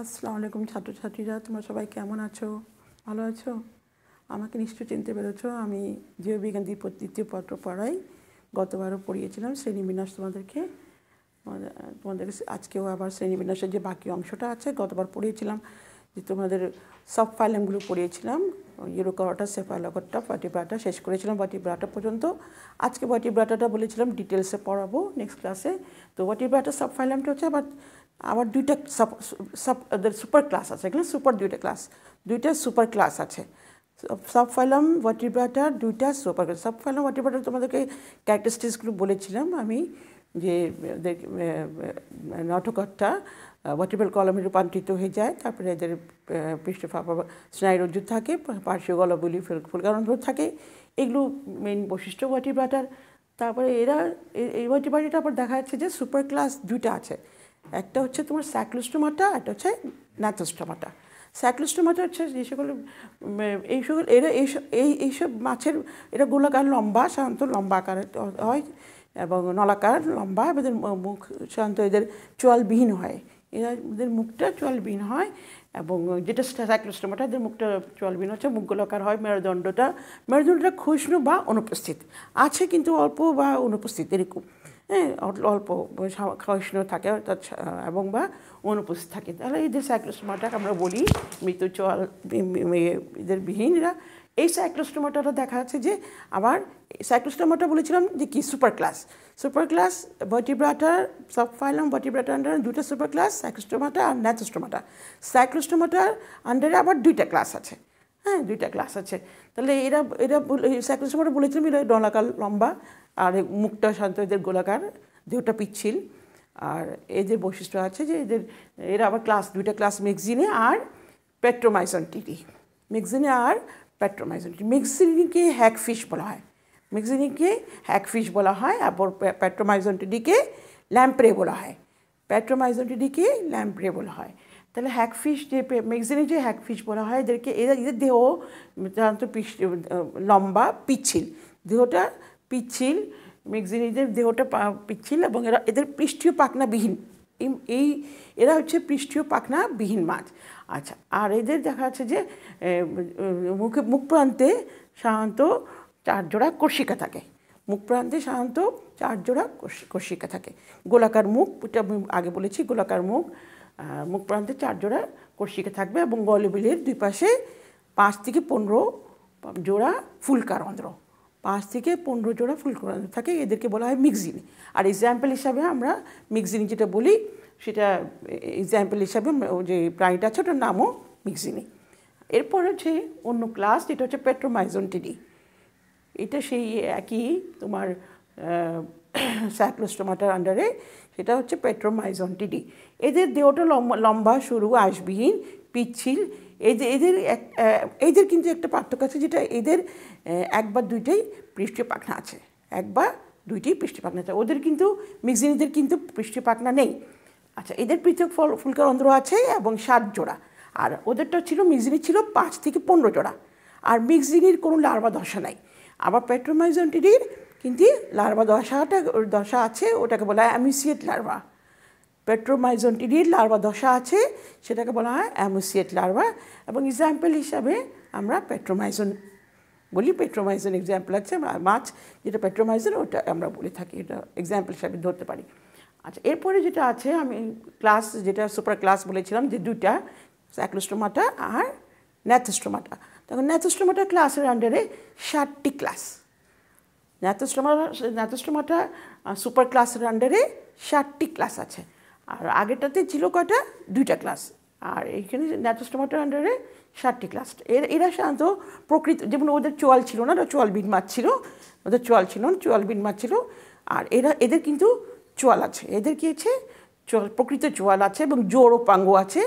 আসসালামু আলাইকুম ছাত্রছাত্রীরা তোমরা সবাই কেমন আছো ভালো আছো আমাকে নিশ্চয় চিনতে পেরেছ আমি জীববিজ্ঞান তৃতীয় পত্র পড়াই গতবারও পড়িয়েছিলাম শ্রেণীবিন্যাস তোমাদেরকে তোমাদের আজকেও আবার শ্রেণীবিন্যাসের যে বাকি অংশটা আছে গতবার পড়িয়েছিলাম যে তোমাদের সব ফাইলেমগুলো পড়িয়েছিলাম ইউরোকটা সেফালকটটা বটিব্রাটা শেষ করেছিলাম ব্রাটা পর্যন্ত আজকে বটিব্রাটাটা বলেছিলাম ডিটেলসে পড়াবো নেক্সট ক্লাসে তো বটিব্রাটা সব ফাইলামটা হচ্ছে আবার আবার দুইটা সুপার ক্লাস আছে এখানে সুপার দুইটা ক্লাস দুইটা সুপার ক্লাস আছে সাব ফাইলাম ওয়াটিব্রাটার দুইটা super class subphylum vertebrata তোমাদেরকে ক্যারেক্টারিস্টিক্সগুলো বলেছিলাম আমি যে নটকটটা ওয়াটিবল কলমে রূপান্তরিত হয়ে যায় তারপরে এদের পৃষ্ঠ ফাঁপা স্নায়ুরজ্জু থাকে পার্শ্বীয় গলবলি ফুলকারন্ধ থাকে এগুলো মেইন বৈশিষ্ট্য ওয়াটিব্রাটার তারপরে এরা এই ওয়াটিবাটিটা আবার দেখা যাচ্ছে যে সুপার ক্লাস দুইটা আছে একটা হচ্ছে তোমার স্যাক্লোস্টোমাটা একটা হচ্ছে ন্যাথোস্টোমাটা স্যাক্লোস্টোমাটা হচ্ছে যে সকল এই সকল এরা এই এইসব মাছের এরা গোলাকার লম্বা সাধারণত লম্বা আকার হয় এবং নলাকার লম্বা এদের মুখ সাধারণত এদের চোয়ালবিহীন হয় এরা এদের মুখটা চোয়ালবিহীন হয় এবং যেটা স্যাক্লোস্টোমাটা এদের মুখটা চোয়ালবিহীন হচ্ছে মুখ গোলাকার হয় মেরুদণ্ডটা মেরুদণ্ডটা ক্ষুষ্ণু বা অনুপস্থিত আছে কিন্তু অল্প বা অনুপস্থিত এরকম অল্প সহিষ্ণু থাকে অর্থাৎ এবং বা অনুপস্থিত থাকে তাহলে এদের সাইক্লোস্টোমাটাকে আমরা বলি মৃত্যু চল এদের বিহীনরা এই সাইক্লোস্টোমাটাটা দেখা যাচ্ছে যে আবার সাইক্লোস্টোমাটা বলেছিলাম যে কি super class super class vertebrata subphylum vertebrata under দুইটা সুপার ক্লাস সাইক্লোস্টোমাটা আর ন্যাথোস্টোমাটা সাইক্লোস্টোমাটার আন্ডারে আবার দুইটা ক্লাস আছে হ্যাঁ দুইটা ক্লাস আছে তাহলে এরা এরা সেকেন্ড সময় বলেছিলাম এরা ডলাকার লম্বা আর মুখটা শান্ত এদের গোলাকার দেহটা পিচ্ছিল আর এদের বৈশিষ্ট্য আছে যে এদের এরা আবার ক্লাস দুইটা ক্লাস মেক্সিনে আর পেট্রোমাইসন টিটি মেক্সিনে আর পেট্রোমাইসন টিটি হ্যাক হ্যাকফিশ বলা হয় মেক্সিনিকে হ্যাকফিশ বলা হয় আবার প্যাট্রোমাইজন টিটিকে ল্যাম্প্রে বলা হয় প্যাট্রোমাইজোটিডিকে ল্যাম্প্রে বলা হয় তাহলে হ্যাকফিশ যে ম্যাগজিনে যে হ্যাকফিশ বলা হয় এদেরকে এরা এদের দেহ সাধারণত পিছ লম্বা পিচ্ছিল দেহটা পিচ্ছিল ম্যাগজিনিদের দেহটা পিচ্ছিল এবং এরা এদের পৃষ্ঠীয় পাখনাবিহীন এই এরা হচ্ছে পৃষ্ঠীয় পাখনাবিহীন মাছ আচ্ছা আর এদের দেখা যাচ্ছে যে মুখে মুখ প্রান্তে সাধারণত চার জোড়া কোষিকা থাকে মুখ প্রান্তে সাধারণত চার জোড়া কর্ষিকা থাকে গোলাকার মুখ আগে বলেছি গোলাকার মুখ মুখ প্রান্তে চার জোড়া কর্ষিকা থাকবে এবং গলবিলের দুই পাশে পাঁচ থেকে পনেরো জোড়া ফুলকার অন্ধ্র পাঁচ থেকে পনেরো জোড়া ফুলকার অন্ধ্র থাকে এদেরকে বলা হয় মিক্সিনি আর এক্সাম্পল হিসাবে আমরা মিক্সিনি যেটা বলি সেটা এক্সাম্পল হিসাবে যে প্রাণীটা আছে ওটার নামও মিক্সিনি এরপর হচ্ছে অন্য ক্লাস যেটা হচ্ছে পেট্রোমাইজনটিডি এটা সেই একই তোমার সাইক্লোস্টোমাটার আন্ডারে সেটা হচ্ছে পেট্রোমাইজনটিডি এদের দেহটা লম্বা লম্বা সরু আশবিহীন পিচ্ছিল এদের এদের এক এদের কিন্তু একটা পার্থক্য আছে যেটা এদের একবার দুইটাই পৃষ্ঠীয় পাখনা আছে একবার দুইটি পৃষ্ঠ পাখনা আছে ওদের কিন্তু মিক্সিনিদের কিন্তু পৃষ্ঠ পাখনা নেই আচ্ছা এদের পৃথক ফল ফুলকার অন্ধ্র আছে এবং সাত জোড়া আর ওদেরটা ছিল মিক্সিনি ছিল পাঁচ থেকে পনেরো জোড়া আর মিক্সিনির কোনো লার্ভা দশা নাই আবার পেট্রোমাইজনটির কিন্তু লার্ভা দশাটা দশা আছে ওটাকে বলা হয় অ্যামিসিয়েট লার্ভা পেট্রোমাইজন্টিডির লার্ভা দশা আছে সেটাকে বলা হয় অ্যামোসিয়েট লার্ভা এবং এক্সাম্পল হিসাবে আমরা পেট্রোমাইজন বলি পেট্রোমাইজন এক্সাম্পল আছে মাছ যেটা পেট্রোমাইজন ওটা আমরা বলে থাকি এটা এক্সাম্পল হিসাবে ধরতে পারি আচ্ছা এরপরে যেটা আছে আমি ক্লাস যেটা সুপার ক্লাস বলেছিলাম যে দুইটা স্যাক্লোস্টোমাটা আর ন্যাথোস্টোমাটা তখন ন্যাথোস্টোমাটা ক্লাসের আন্ডারে ষাটটি ক্লাস ন্যাতোস্টোমা ন্যাতোস্টোমাটা সুপার ক্লাসের আন্ডারে ষাটটি ক্লাস আছে আর আগেটাতে ছিল কয়টা দুইটা ক্লাস আর এইখানে ন্যাটোস্টোমাটার আন্ডারে ষাটটি ক্লাস এর এরা সাধারণত প্রকৃত যেমন ওদের চোয়াল ছিল না ওরা চোয়াল বিন মাছ ছিল ওদের চোয়াল ছিল না চোয়াল বিন মাছ ছিল আর এরা এদের কিন্তু চোয়াল আছে এদের কি আছে চোয়াল প্রকৃত চোয়াল আছে এবং ও পাঙ্গু আছে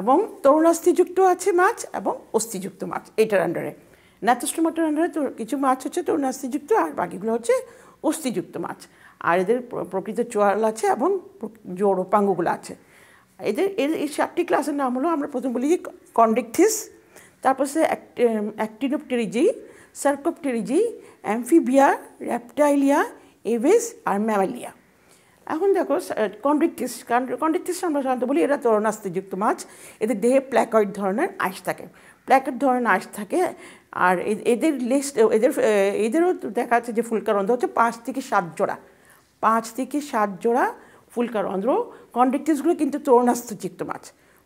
এবং তরুণাস্থিযুক্ত আছে মাছ এবং অস্থিযুক্ত মাছ এটার আন্ডারে ন্যাথোস্টোমাটার আন্ডারে তো কিছু মাছ হচ্ছে তো নাস্তিযুক্ত আর বাকিগুলো হচ্ছে অস্থিযুক্ত মাছ আর এদের প্রকৃত চোয়াল আছে এবং জোড়ো পাঙ্গুগুলো আছে এদের এর এই সাতটি ক্লাসের নাম হলো আমরা প্রথম বলি কন্ডিকথিস তারপর সে actinopterygii sarcopterygii amphibia reptilia aves আর ম্যামালিয়া এখন দেখো কন্ডিকথিস কন্ডিকথিস আমরা সাধারণত বলি এরা তরণাস্তিযুক্ত মাছ এদের দেহে প্ল্যাকয়েড ধরনের আঁশ থাকে প্ল্যাকয়েড ধরনের আঁশ থাকে আর এদের লিস্ট এদের এদেরও দেখা যাচ্ছে যে ফুলকার ফুলকারন্ধ্র হচ্ছে পাঁচ থেকে সাত জোড়া পাঁচ থেকে সাত জোড়া ফুলকারন্ধ্র কন্ড্রেক্টিসগুলো কিন্তু তরুণাস্থযুক্ত মাছ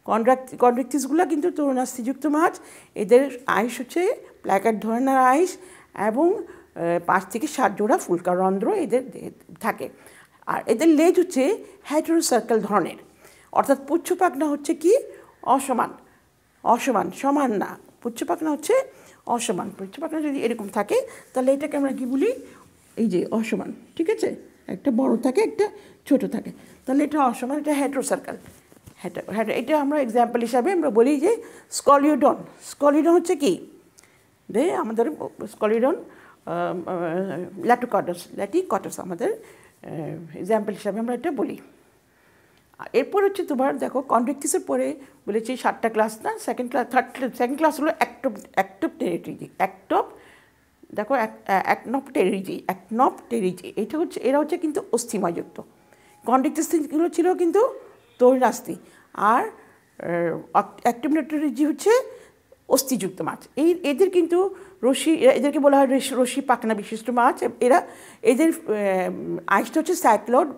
কন্ড্রাক্ট কন্ড্রেক্টিসগুলো কিন্তু তরুণাস্থযুক্ত মাছ এদের আইস হচ্ছে প্ল্যাকার ধরনের আইস এবং পাঁচ থেকে সাত জোড়া ফুলকার অন্ধ্র এদের থাকে আর এদের লেজ হচ্ছে সার্কেল ধরনের অর্থাৎ পাখনা হচ্ছে কি অসমান অসমান সমান না পুচ্ছ পুচ্ছপাকনা হচ্ছে অসমান পৃষ্ঠপাকড়া যদি এরকম থাকে তাহলে এটাকে আমরা কি বলি এই যে অসমান ঠিক আছে একটা বড় থাকে একটা ছোট থাকে তাহলে এটা অসমান এটা হ্যাট্রো সার্কেল হ্যাঁ এটা আমরা এক্সাম্পল হিসাবে আমরা বলি যে স্কলিওডন স্কলিডন হচ্ছে কি দে আমাদের স্কলিউডন ল্যাটি ল্যাটিকটাস আমাদের এক্সাম্পল হিসাবে আমরা এটা বলি এরপর হচ্ছে তোমার দেখো কনভেক্টিসের পরে বলেছি সাতটা ক্লাস না second class third second class হলো অ্যাক্টব অ্যাক্টব টেরিটরি একটপ দেখো অ্যাকনপ টেরিজি অ্যাকনপ টেরিজি এটা হচ্ছে এরা হচ্ছে কিন্তু অস্থিমাযুক্ত কনভেক্টিসগুলো ছিল কিন্তু তৈরাস্তি আর অ্যাক্টিভনেটরিজি হচ্ছে অস্থিযুক্ত মাছ এই এদের কিন্তু রশি এদেরকে বলা হয় রশি পাকনা বিশিষ্ট মাছ এরা এদের আইসটা হচ্ছে সাইক্লোড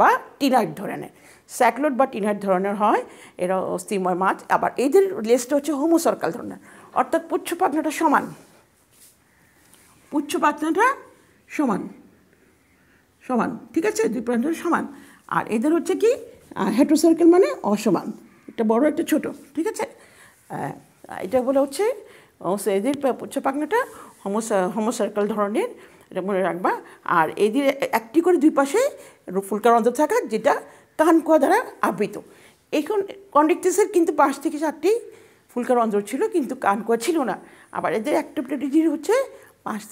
বা টিনার ধরনের স্যাকলোড বা টিনার ধরনের হয় এরা অস্থিময় মাছ আবার এদের লেজটা হচ্ছে হোমোসর্কাল ধরনের অর্থাৎ পুচ্ছ পাখনাটা সমান পুচ্ছ পাখনাটা সমান সমান ঠিক আছে দুই প্রান্ত সমান আর এদের হচ্ছে কি হেট্রোসার্কেল মানে অসমান একটা বড় একটা ছোট ঠিক আছে এটা বলে হচ্ছে এদের পুচ্ছ পাখনাটা হোমো হোমোসার্কেল ধরনের মনে রাখবা আর এই দিয়ে একটি করে দুই পাশে ফুলকার অন্তর থাকা যেটা কানকুয়া দ্বারা আবৃত এখন কন্ডেক্টেসের কিন্তু পাঁচ থেকে চারটি ফুলকার অন্তর ছিল কিন্তু কানকুয়া ছিল না আবার এদের অ্যাক্টিভিটি হচ্ছে পাঁচ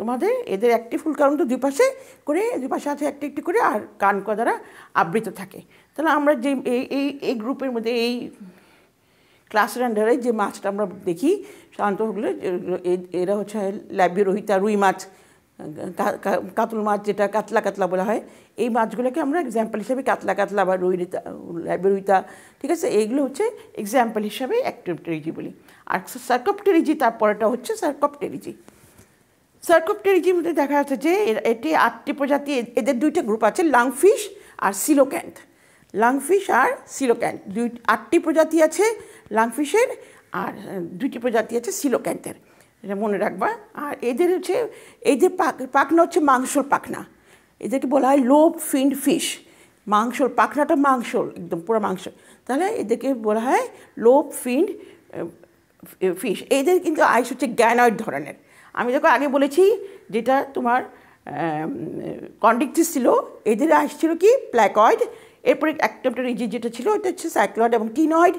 তোমাদের এদের একটি ফুলকার অন্তর দুই পাশে করে দুই পাশে আছে একটি একটি করে আর কানকুয়া দ্বারা আবৃত থাকে তাহলে আমরা যে এই এই গ্রুপের মধ্যে এই ক্লাসের আন্ডারে যে মাছটা আমরা দেখি সাধারণত হলে এরা হচ্ছে রোহিতা রুই মাছ কাতল মাছ যেটা কাতলা কাতলা বলা হয় এই মাছগুলোকে আমরা এক্সাম্পল হিসাবে কাতলা কাতলা বা রুই রুইতা ঠিক আছে এইগুলো হচ্ছে এক্সাম্পল হিসাবে অ্যাক্টিভটেরিজি বলি আর সার্কপটেরিজি তারপরেটা হচ্ছে সার্কপটেরিজি সার্কপটেরিজির মধ্যে দেখা যাচ্ছে যে এটি আটটি প্রজাতি এদের দুইটা গ্রুপ আছে লাংফিশ আর লাং লাংফিশ আর সিলোক্যান্থ দুই আটটি প্রজাতি আছে লাংফিশের আর দুইটি প্রজাতি আছে সিলোক্যান্থের এটা মনে রাখবা আর এদের হচ্ছে এই যে পাকনা হচ্ছে মাংসর পাকনা এদেরকে বলা হয় লোভ ফিন্ড ফিশ মাংসর পাখনাটা মাংসর একদম পুরো মাংস তাহলে এদেরকে বলা হয় লোভ ফিন্ড ফিশ এদের কিন্তু আইস হচ্ছে গ্যানয়েড ধরনের আমি দেখো আগে বলেছি যেটা তোমার কন্ডিকটিস ছিল এদের আইস ছিল কি প্ল্যাকয়েড এরপরে অ্যাক্টোপ্টার রিজি যেটা ছিল ওটা হচ্ছে সাইক্লয়েড এবং টিনয়েড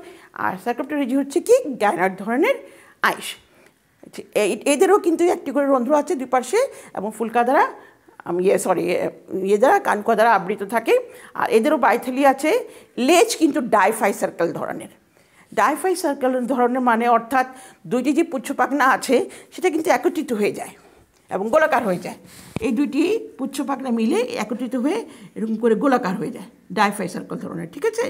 আর সাইক্লোপ্টার রিজি হচ্ছে কি গ্যানয়েড ধরনের আইস এদেরও কিন্তু একটি করে রন্ধ্র আছে পাশে এবং ফুলকা দ্বারা ইয়ে সরি ইয়ে দ্বারা কানকা দ্বারা আবৃত থাকে আর এদেরও বাইথেলি আছে লেজ কিন্তু ডাইফাই সার্কেল ধরনের ডাইফাই সার্কেল ধরনের মানে অর্থাৎ দুইটি যে পাখনা আছে সেটা কিন্তু একত্রিত হয়ে যায় এবং গোলাকার হয়ে যায় এই দুইটি পুচ্ছপাখনা মিলে একত্রিত হয়ে এরকম করে গোলাকার হয়ে যায় ডাইফাই সার্কেল ধরনের ঠিক আছে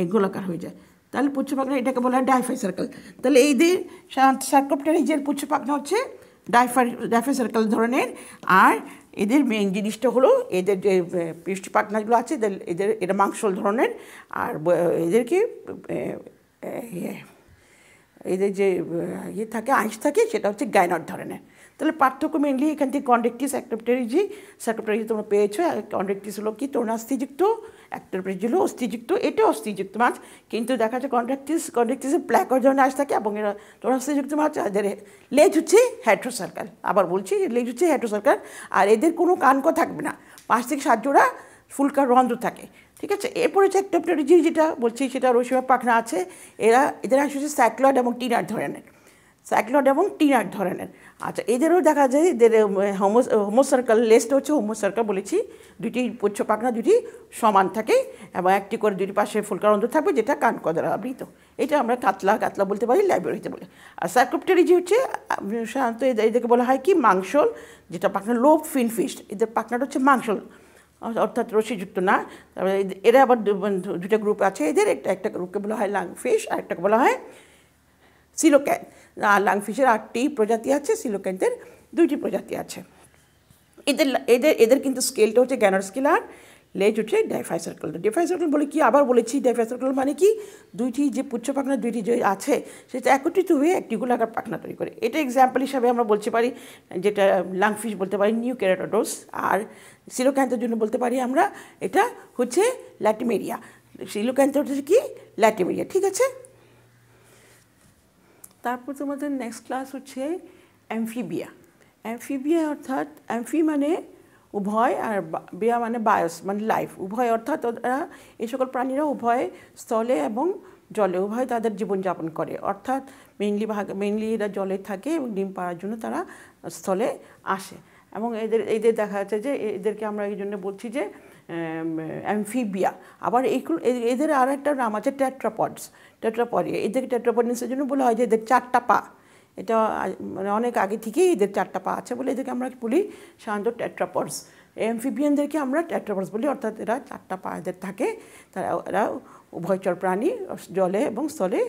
এই গোলাকার হয়ে যায় তাহলে পাখনা এটাকে বলা হয় ডাইফাই সার্কেল তাহলে এই যে সার্কোপটার এই যে পুচ্ছপাকনা হচ্ছে ডাইফার ডাইফাই সার্কেল ধরনের আর এদের মেন জিনিসটা হলো এদের যে পৃষ্ঠপাকনাগুলো আছে এদের এদের এটা মাংসল ধরনের আর এদেরকে এদের যে ইয়ে থাকে আইস থাকে সেটা হচ্ছে গায়নট ধরনের তাহলে পার্থক্য মেনলি এখান থেকে কন্ডাক্টিস অ্যাক্টোপ্টেরিজি স্যাক্টোপ্টেরিজি তোমরা পেয়েছো কন্ডাক্টিস হলো কি অস্থিযুক্ত অ্যাক্টোপ্টেরিজ হলো অস্থিযুক্ত এটা অস্থিযুক্ত মাছ কিন্তু দেখা যাচ্ছে কন্ডাক্টিস কন্ডাক্টিসে প্ল্যাকর ধরনের আশ থাকে এবং এরা অস্থিযুক্ত মাছ এদের লেজ হচ্ছে সার্কেল আবার বলছি লেজ হচ্ছে সার্কার আর এদের কোনো কানক থাকবে না পাঁচ থেকে সাত জোড়া ফুলকার রন্ধ্র থাকে ঠিক আছে এরপরে হচ্ছে অ্যাক্টোপ্টেরিজি যেটা বলছি সেটা রসিমা পাখনা আছে এরা এদের আসলে স্যাক্লয়েড এবং টিনার ধরনের সাইক্লোড এবং টিনার ধরনের আচ্ছা এদেরও দেখা যায় এদের হোমো হোমোসার্কেল লেস্ট হচ্ছে হোমোসার্কাল বলেছি দুটি পুচ্ছ পাখনা দুটি সমান থাকে এবং একটি করে দুটি পাশে ফুলকার অন্তর থাকবে যেটা কান কদার আবৃত এটা আমরা কাতলা কাতলা বলতে পারি লাইব্রেরিতে বলে আর সাইক্লোপটেরিজি হচ্ছে সাধারণত এদেরকে বলা হয় কি মাংসল যেটা পাখনা লো ফিন ফিস্ট এদের পাখনাটা হচ্ছে মাংসল অর্থাৎ রশিযুক্ত না তারপরে এরা আবার দুটা গ্রুপ আছে এদের একটা একটা গ্রুপকে বলা হয় লাং ফিশ আর একটাকে বলা হয় সিলোক্যান লাংফিশের আটটি প্রজাতি আছে সিলোকেটদের দুইটি প্রজাতি আছে এদের এদের এদের কিন্তু স্কেলটা হচ্ছে গ্যানার স্কেল আর লেজ হচ্ছে ডাইফাই সার্কেল ডাইফাই সার্কেল বলে কি আবার বলেছি ডাইফাই সার্কেল মানে কি দুইটি যে পুচ্ছ পাখনা দুইটি যে আছে সেটা একত্রিত হয়ে একটি গোলাকার পাখনা তৈরি করে এটা এক্সাম্পল হিসাবে আমরা বলতে পারি যেটা লাংফিশ বলতে পারি নিউ ক্যারাটোডোস আর সিলোক্যান্থের জন্য বলতে পারি আমরা এটা হচ্ছে ল্যাটিমেরিয়া সিলোক্যান্থ হচ্ছে কি ল্যাটিমেরিয়া ঠিক আছে তারপর তোমাদের নেক্সট ক্লাস হচ্ছে অ্যামফিবিয়া অ্যামফিবিয়া অর্থাৎ অ্যামফি মানে উভয় আর বিয়া মানে বায়স মানে লাইফ উভয় অর্থাৎ ওরা এই সকল প্রাণীরা উভয় স্থলে এবং জলে উভয় তাদের জীবনযাপন করে অর্থাৎ মেইনলি ভাগ মেইনলি এরা জলে থাকে এবং ডিম পাড়ার জন্য তারা স্থলে আসে এবং এদের এদের দেখা যাচ্ছে যে এদেরকে আমরা এই জন্য বলছি যে অ্যামফিবিয়া আবার এইগুলো এদের আর একটা নাম আছে ট্যাট্রাপডস ট্যাট্রাপডিয়া এদেরকে ট্যাট্রাপডিয়াসের জন্য বলা হয় যে এদের চারটা পা এটা মানে অনেক আগে থেকেই এদের চারটা পা আছে বলে এদেরকে আমরা বলি সাধারণত ট্যাট্রাপডস অ্যামফিবিয়ানদেরকে আমরা ট্যাট্রাপডস বলি অর্থাৎ এরা চারটা পা এদের থাকে তারা এরা উভয়চর প্রাণী জলে এবং স্থলে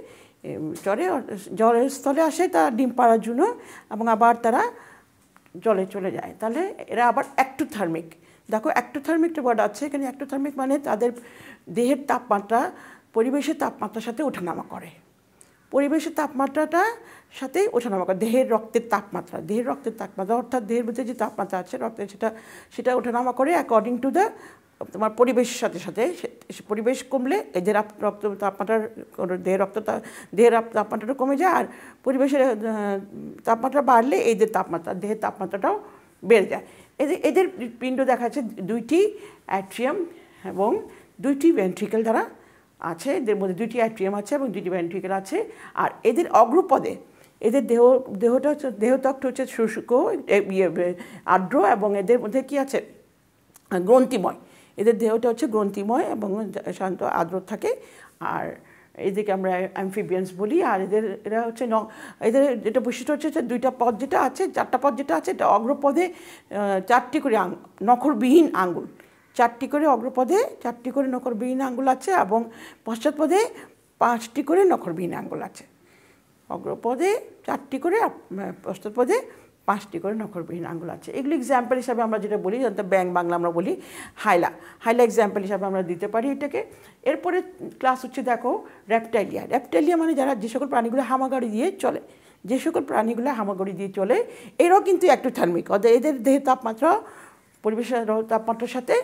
চরে জলের স্থলে আসে তারা ডিম পাড়ার জন্য এবং আবার তারা জলে চলে যায় তাহলে এরা আবার অ্যাক্টোথার্মিক দেখো একটা ওয়ার্ড আছে এখানে অ্যাক্টোথার্মিক মানে তাদের দেহের তাপমাত্রা পরিবেশের তাপমাত্রার সাথে ওঠানামা করে পরিবেশের তাপমাত্রাটা সাথে ওঠানামা করে দেহের রক্তের তাপমাত্রা দেহের রক্তের তাপমাত্রা অর্থাৎ দেহের মধ্যে যে তাপমাত্রা আছে রক্তের সেটা সেটা ওঠানামা করে অ্যাকর্ডিং টু দ্য তোমার পরিবেশের সাথে সাথে পরিবেশ কমলে এদের রক্ত তাপমাত্রার দেহের রক্ত দেহের তাপমাত্রাটা কমে যায় আর পরিবেশের তাপমাত্রা বাড়লে এদের তাপমাত্রা দেহের তাপমাত্রাটাও বেড়ে যায় এদের পিণ্ড দেখা যাচ্ছে দুইটি অ্যাট্রিয়াম এবং দুইটি ভেন্ট্রিকেল দ্বারা আছে এদের মধ্যে দুইটি অ্যাট্রিয়াম আছে এবং দুইটি ভেন্ট্রিকেল আছে আর এদের অগ্রপদে এদের দেহ দেহটা হচ্ছে দেহতত্ত্ব হচ্ছে শুষ্ক ইয়ে, আর্দ্র এবং এদের মধ্যে কি আছে গ্রন্থিময় এদের দেহটা হচ্ছে গ্রন্থিময় এবং শান্ত আর্দ্র থাকে আর এদেরকে আমরা অ্যামফিবিয়ান্স বলি আর এদের এরা হচ্ছে এদের যেটা বৈশিষ্ট্য হচ্ছে যে দুইটা পদ যেটা আছে চারটা পদ যেটা আছে এটা অগ্রপদে চারটি করে নখরবিহীন আঙ্গুল চারটি করে অগ্রপদে চারটি করে নখরবিহীন আঙ্গুল আছে এবং পশ্চাৎপদে পাঁচটি করে নখরবিহীন আঙ্গুল আছে অগ্রপদে চারটি করে পশ্চাৎপদে পাঁচটি করে নখরবিহীন আঙ্গুল আছে এগুলো এক্সাম্পল হিসাবে আমরা যেটা বলি অর্থাৎ ব্যাং বাংলা আমরা বলি হাইলা হাইলা এক্সাম্পল হিসাবে আমরা দিতে পারি এটাকে এরপরে ক্লাস হচ্ছে দেখো র্যাপটাইলিয়া র্যাপটাইলিয়া মানে যারা যে সকল প্রাণীগুলো হামাগাড়ি দিয়ে চলে যে সকল প্রাণীগুলো হামাগড়ি দিয়ে চলে এরাও কিন্তু থার্মিক অর্থাৎ এদের দেহের তাপমাত্রা পরিবেশের তাপমাত্রার সাথে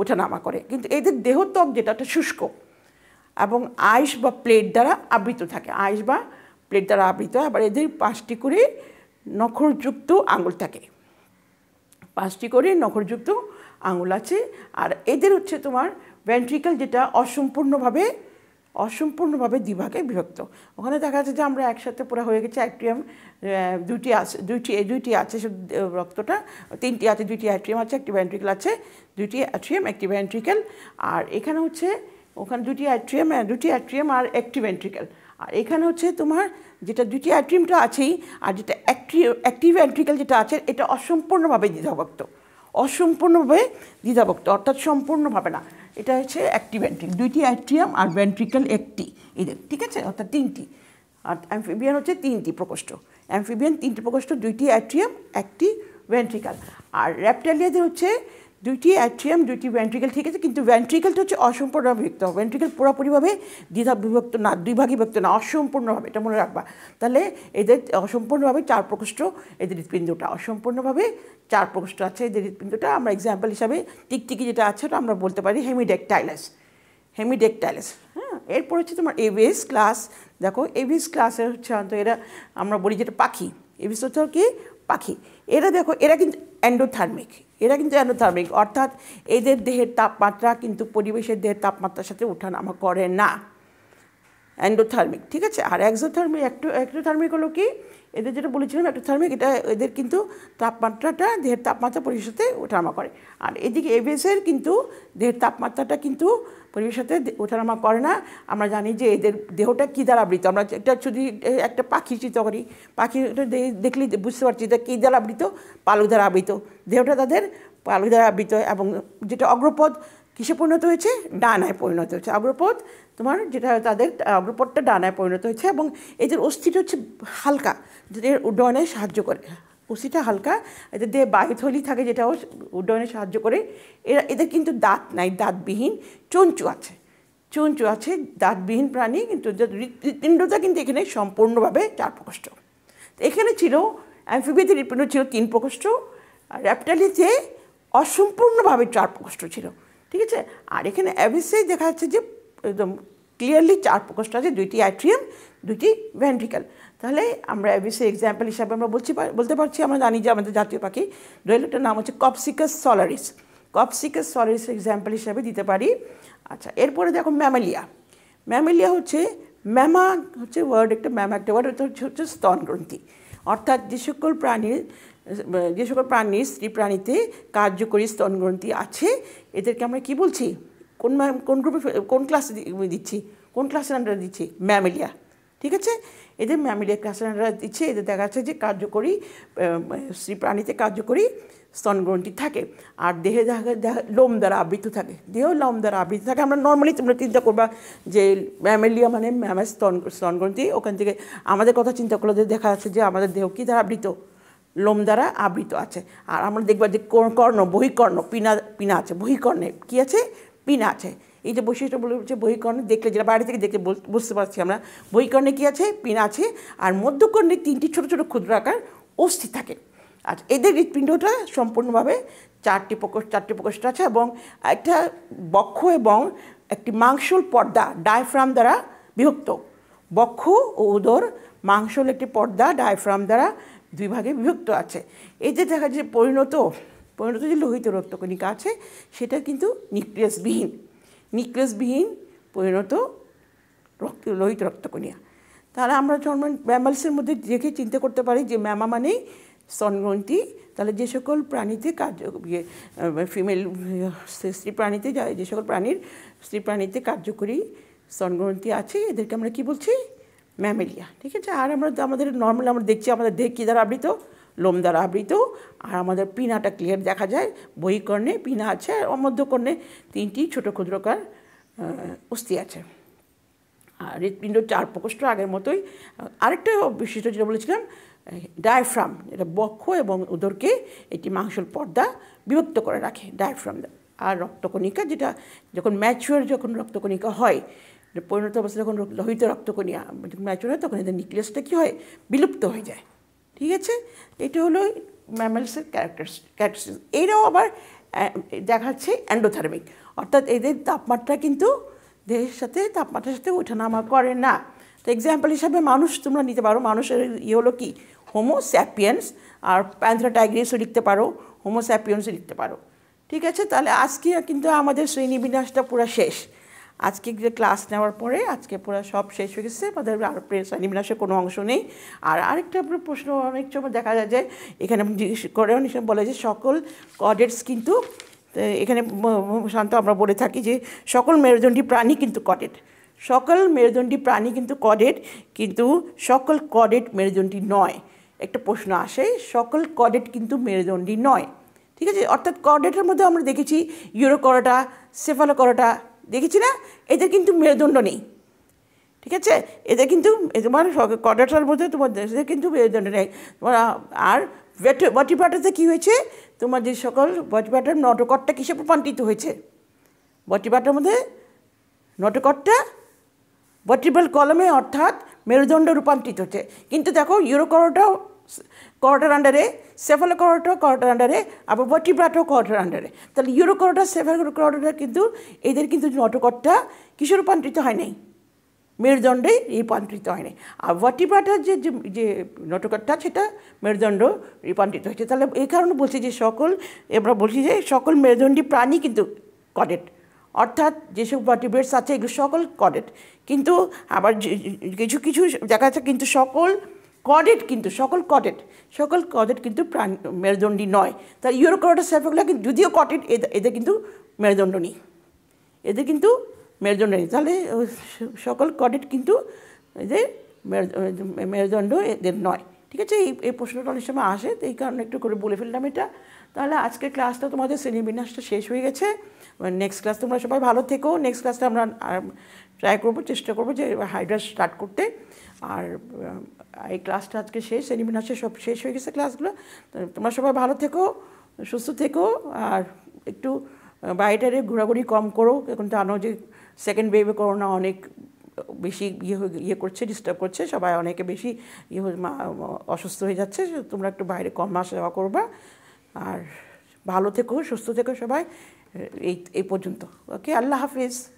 ওঠানামা করে কিন্তু এদের দেহত্বক যেটা একটা শুষ্ক এবং আইস বা প্লেট দ্বারা আবৃত থাকে আইস বা প্লেট দ্বারা আবৃত আবার এদের পাঁচটি করে নখরযুক্ত আঙুল থাকে পাঁচটি করে নখরযুক্ত আঙুল আছে আর এদের হচ্ছে তোমার ভেন্ট্রিকাল যেটা অসম্পূর্ণভাবে অসম্পূর্ণভাবে দ্বিভাগে বিভক্ত ওখানে দেখা যাচ্ছে যে আমরা একসাথে পুরো হয়ে গেছে অ্যাট্রিয়াম দুইটি আছে দুইটি দুইটি আছে রক্তটা তিনটি আছে দুইটি অ্যাট্রিয়াম আছে একটি ভ্যান্ট্রিকেল আছে দুইটি অ্যাট্রিয়াম একটি ভেন্ট্রিক্যাল আর এখানে হচ্ছে ওখানে দুটি অ্যাট্রিয়াম দুটি অ্যাট্রিয়াম আর একটি ভেন্ট্রিক্যাল আর এখানে হচ্ছে তোমার যেটা দুটি অ্যাট্রিমটা আছেই আর যেটা অ্যাক্টিভ অ্যাক্টিভ অ্যান্ট্রিকাল যেটা আছে এটা অসম্পূর্ণভাবে দ্বিধাভক্ত অসম্পূর্ণভাবে দ্বিধাভক্ত অর্থাৎ সম্পূর্ণভাবে না এটা হচ্ছে অ্যাক্টিভ অ্যান্ট্রিক দুইটি অ্যাট্রিয়াম আর ভ্যান্ট্রিকাল একটি এদের ঠিক আছে অর্থাৎ তিনটি আর অ্যাম্ফিবিয়ান হচ্ছে তিনটি প্রকোষ্ঠ অ্যাম্ফিবিয়ান তিনটি প্রকোষ্ঠ দুইটি অ্যাট্রিয়াম একটি ভেন্ট্রিকাল আর র্যাপটালিয়াদের হচ্ছে দুইটি অ্যাট্রিয়াম দুইটি ভেন্ট্রিকেল ঠিক আছে কিন্তু ভেন্ট্রিকেলটা হচ্ছে অসম্পূর্ণভাবে হবে ভ্যান্ট্রিকেল পুরোপুরিভাবে দ্বিধা বিভক্ত না দুই ভাগে বিভক্ত না অসম্পূর্ণভাবে এটা মনে রাখবা তাহলে এদের অসম্পূর্ণভাবে চার প্রকোষ্ঠ এদের হৃৎপিণ্ডটা অসম্পূর্ণভাবে চার প্রকোষ্ঠ আছে এদের হৃৎপিণ্ডটা আমরা এক্সাম্পল হিসাবে টিকটিকি যেটা আছে ওটা আমরা বলতে পারি হেমিডেকটাইলাস হেমিডেকটাইলাস হ্যাঁ এরপর হচ্ছে তোমার এভিএস ক্লাস দেখো এভিএস ক্লাসে হচ্ছে এরা আমরা বলি যেটা পাখি এভিএস হচ্ছে কি পাখি এরা দেখো এরা কিন্তু অ্যান্ডোথার্মিক এরা কিন্তু অ্যানোথার্মিক অর্থাৎ এদের দেহের তাপমাত্রা কিন্তু পরিবেশের দেহের তাপমাত্রার সাথে ওঠানামা করে না অ্যান্ডোথার্মিক ঠিক আছে আর অ্যাক্সোথার্মিক একটু অ্যাক্টোথার্মিক হলো কি এদের যেটা বলেছিলাম অ্যাক্টোথার্মিক এটা এদের কিন্তু তাপমাত্রাটা দেহের তাপমাত্রা পরিবেশের সাথে ওঠানামা করে আর এদিকে এবিএসের কিন্তু দেহের তাপমাত্রাটা কিন্তু পরিবেশের সাথে ওঠানামা করে না আমরা জানি যে এদের দেহটা কী দ্বারা আবৃত আমরা একটা যদি একটা পাখি চিত্র করি পাখিটা দেখলেই বুঝতে পারছি যে কী দ্বারা আবৃত পালক দ্বারা আবৃত দেহটা তাদের পালক দ্বারা আবৃত এবং যেটা অগ্রপদ কিসে পরিণত হয়েছে ডানায় পরিণত হয়েছে অগ্রপদ তোমার যেটা তাদের অগ্রপদটা ডানায় পরিণত হয়েছে এবং এদের অস্থিটা হচ্ছে হালকা এর উড্ডয়নে সাহায্য করে পুষিটা হালকা এদের দেহে বায়ুথলি থাকে যেটাও উড্ডয়নে সাহায্য করে এরা এদের কিন্তু দাঁত নাই দাঁতবিহীন চঞ্চু আছে চঞ্চু আছে দাঁতবিহীন প্রাণী কিন্তু হৃৎপিণ্ডতা কিন্তু এখানে সম্পূর্ণভাবে চার প্রকোষ্ঠ এখানে ছিল অ্যাম্ফিবিয়াতে হৃৎপিণ্ড ছিল তিন প্রকোষ্ঠ আর র্যাপটালিতে অসম্পূর্ণভাবে চার প্রকোষ্ঠ ছিল ঠিক আছে আর এখানে অ্যাভিসে দেখা যাচ্ছে যে একদম ক্লিয়ারলি চার প্রকোষ্ঠ আছে দুইটি অ্যাট্রিয়াম দুইটি ভ্যান্ট্রিকাল তাহলে আমরা এবিসি এক্সাম্পল হিসাবে আমরা বলছি বলতে পারছি আমরা জানি যে আমাদের জাতীয় পাখি রেলটার নাম হচ্ছে কপসিকাস সলারিস কপসিকাস সলারিস এক্সাম্পল হিসাবে দিতে পারি আচ্ছা এরপরে দেখো ম্যামেলিয়া ম্যামেলিয়া হচ্ছে ম্যামা হচ্ছে ওয়ার্ড একটা ম্যামা একটা ওয়ার্ড হচ্ছে হচ্ছে স্তন গ্রন্থি অর্থাৎ যে সকল প্রাণীর যে সকল প্রাণীর স্ত্রী প্রাণীতে কার্যকরী স্তন গ্রন্থি আছে এদেরকে আমরা কি বলছি কোন কোন গ্রুপে কোন ক্লাসে দিচ্ছি কোন ক্লাসের আন্ডারে দিচ্ছি ম্যামেলিয়া ঠিক আছে এদের ম্যামিলিয়া ক্যাসানারা দিচ্ছে এদের দেখা যাচ্ছে যে কার্যকরী শ্রী প্রাণীতে কার্যকরী স্তনগ্রন্থি থাকে আর দেহে দেখা লোম দ্বারা আবৃত থাকে দেহ লোম দ্বারা আবৃত থাকে আমরা নর্মালি তোমরা চিন্তা করবা যে ম্যামেলিয়া মানে ম্যামের স্তন স্তনগ্রন্থি ওখান থেকে আমাদের কথা চিন্তা করলে দেখা যাচ্ছে যে আমাদের দেহ কী দ্বারা আবৃত লোম দ্বারা আবৃত আছে আর আমরা দেখবা যে কর্ণ বহিকর্ণ পিনা পিনা আছে বহিকর্ণে কী আছে পিনা আছে এই যে বৈশিষ্ট্য বলছে বহিকর্ণে দেখলে যেটা বাইরে থেকে দেখে বুঝতে পারছি আমরা বহিকর্ণে কী আছে পিন আছে আর মধ্যকর্ণে তিনটি ছোট ছোট ক্ষুদ্র আকার অস্থি থাকে আচ্ছা এদের হৃৎপিণ্ডটা সম্পূর্ণভাবে চারটি প্রকোষ্ঠ চারটি প্রকোষ্ঠ আছে এবং একটা বক্ষ এবং একটি মাংসল পর্দা ডায়ফ্রাম দ্বারা বিভক্ত বক্ষ ও উদর মাংসল একটি পর্দা ডায়ফ্রাম দ্বারা দুই ভাগে বিভক্ত আছে এই যে দেখা যে পরিণত পরিণত যে লোহিত রক্তকণিকা আছে সেটা কিন্তু নিউক্লিয়াসবিহীন নিউক্লিয়াসবিহীন পরিণত রক্ত লোহিত রক্তকণিয়া তাহলে আমরা জন্ম ম্যামালসের মধ্যে দেখে চিন্তা করতে পারি যে ম্যামা মানেই স্তনগ্রন্থি তাহলে যে সকল প্রাণীতে কার্য ফিমেল ইয়ে, স্ত্রী প্রাণীতে যে সকল প্রাণীর স্ত্রী প্রাণীতে কার্যকরী স্তনগ্রন্থি আছে এদেরকে আমরা কি বলছি ম্যামেলিয়া ঠিক আছে আর আমরা আমাদের নর্মাল আমরা দেখছি আমাদের দেহ কী দ্বারা আবৃত লোম দ্বারা আবৃত আর আমাদের পিনাটা ক্লিয়ার দেখা যায় বহিকর্ণে পিনা আছে আর অমধ্যকর্ণে তিনটি ছোটো ক্ষুদ্রকার অস্থি আছে আর হৃৎপিণ্ড চার প্রকোষ্ঠ আগের মতোই আরেকটা বিশিষ্ট যেটা বলেছিলাম ডায়াফ্রাম এটা বক্ষ এবং উদরকে একটি মাংসল পর্দা বিভক্ত করে রাখে ডায়াফ্রাম আর রক্তকণিকা যেটা যখন ম্যাচুয়ার যখন রক্তকণিকা হয় পরিণত অবস্থা যখন লোহিত রক্তকণিয়া ম্যাচুয়ার হয় তখন এদের নিউক্লিয়াসটা কী হয় বিলুপ্ত হয়ে যায় ঠিক আছে এটা হলো ম্যামেলসের ক্যারেক্টার ক্যারেক্টারিস্টিক্স এরাও আবার দেখাচ্ছে অ্যান্ডোথার্মিক অর্থাৎ এদের তাপমাত্রা কিন্তু দেহের সাথে তাপমাত্রার সাথে ওঠানামা করে না তো এক্সাম্পল হিসাবে মানুষ তোমরা নিতে পারো মানুষের ইয়ে হলো কি হোমো স্যাপিয়েন্স আর প্যান্থরা টাইগ্রেসও লিখতে পারো হোমো স্যাপিয়েন্সও লিখতে পারো ঠিক আছে তাহলে আজকে কিন্তু আমাদের শ্রেণীবিন্যাসটা পুরো শেষ আজকে যে ক্লাস নেওয়ার পরে আজকে পুরো সব শেষ হয়ে গেছে আমাদের আর প্রেসানিবিনাসের কোনো অংশ নেই আর আরেকটা আপনার প্রশ্ন অনেক সময় দেখা যায় যে এখানে জিজ্ঞেস করে অনেক সময় বলে যে সকল কডেটস কিন্তু এখানে শান্ত আমরা বলে থাকি যে সকল মেরুদণ্ডী প্রাণী কিন্তু কডেট সকল মেরুদণ্ডী প্রাণী কিন্তু কডেট কিন্তু সকল কডেট মেরুদণ্ডী নয় একটা প্রশ্ন আসে সকল কডেট কিন্তু মেরুদণ্ডী নয় ঠিক আছে অর্থাৎ কডেটের মধ্যে আমরা দেখেছি ইউরো করাটা সেফালো করাটা দেখেছি না এদের কিন্তু মেরুদণ্ড নেই ঠিক আছে এদের কিন্তু তোমার কডাটার মধ্যে তোমার এদের কিন্তু মেরুদণ্ড নেই তোমার আর বটি পাটাতে কী হয়েছে তোমার যে সকল বটি পাটার নটকটটা কিসে রূপান্তরিত হয়েছে বটি পাটার মধ্যে নটকটটা বটিবল কলমে অর্থাৎ মেরুদণ্ড রূপান্তরিত হচ্ছে কিন্তু দেখো ইউরোকরটাও কর্ডার আন্ডারে সেফালো কর্ডটা কর্ডার আন্ডারে আবার বটিব্রাটো কর্ডার আন্ডারে তাহলে ইউরো কর্ডার সেফালো কর্ডাটা কিন্তু এদের কিন্তু নটকটটা কিসে রূপান্তরিত হয় নাই মেরুদণ্ডে রূপান্তরিত হয় নাই আর বটিব্রাটার যে যে নটকটটা সেটা মেরুদণ্ড রূপান্তরিত হয়েছে তাহলে এই কারণে বলছি যে সকল আমরা বলছি যে সকল মেরুদণ্ডী প্রাণী কিন্তু কটেট অর্থাৎ যেসব বটিব্রেটস আছে এগুলো সকল কটেট কিন্তু আবার কিছু কিছু জায়গা যাচ্ছে কিন্তু সকল কডেট কিন্তু সকল কডেট সকল কডেট কিন্তু প্রাণ মেরুদণ্ডী নয় তার ইউরোকরোটা স্যাফেগুলা কিন্তু যদিও কটেট এদের কিন্তু মেরুদণ্ড নেই এদের কিন্তু মেরুদণ্ড নেই তাহলে সকল কডেট কিন্তু এদের মেরুদণ্ড এদের নয় ঠিক আছে এই এই প্রশ্নটা অনেক সময় আসে তো এই কারণে একটু করে বলে ফেললাম এটা তাহলে আজকের ক্লাসটা তোমাদের শ্রেণীবিন্যাসটা শেষ হয়ে গেছে নেক্সট ক্লাস তোমরা সবাই ভালো থেকো নেক্সট ক্লাসটা আমরা ট্রাই করবো চেষ্টা করবো যে হাইড্রাস স্টার্ট করতে আর এই ক্লাসটা আজকে শেষ সেমিনার শেষ সব শেষ হয়ে গেছে ক্লাসগুলো তোমরা সবাই ভালো থেকো সুস্থ থেকো আর একটু বাইরে ঘোরাঘুরি কম করো এখন জানো যে সেকেন্ড ওয়েভে করোনা অনেক বেশি ইয়ে ইয়ে করছে ডিস্টার্ব করছে সবাই অনেকে বেশি ইয়ে অসুস্থ হয়ে যাচ্ছে তোমরা একটু বাইরে কম আসা যাওয়া করবা আর ভালো থেকো সুস্থ থেকো সবাই এই এই পর্যন্ত ওকে আল্লাহ হাফিজ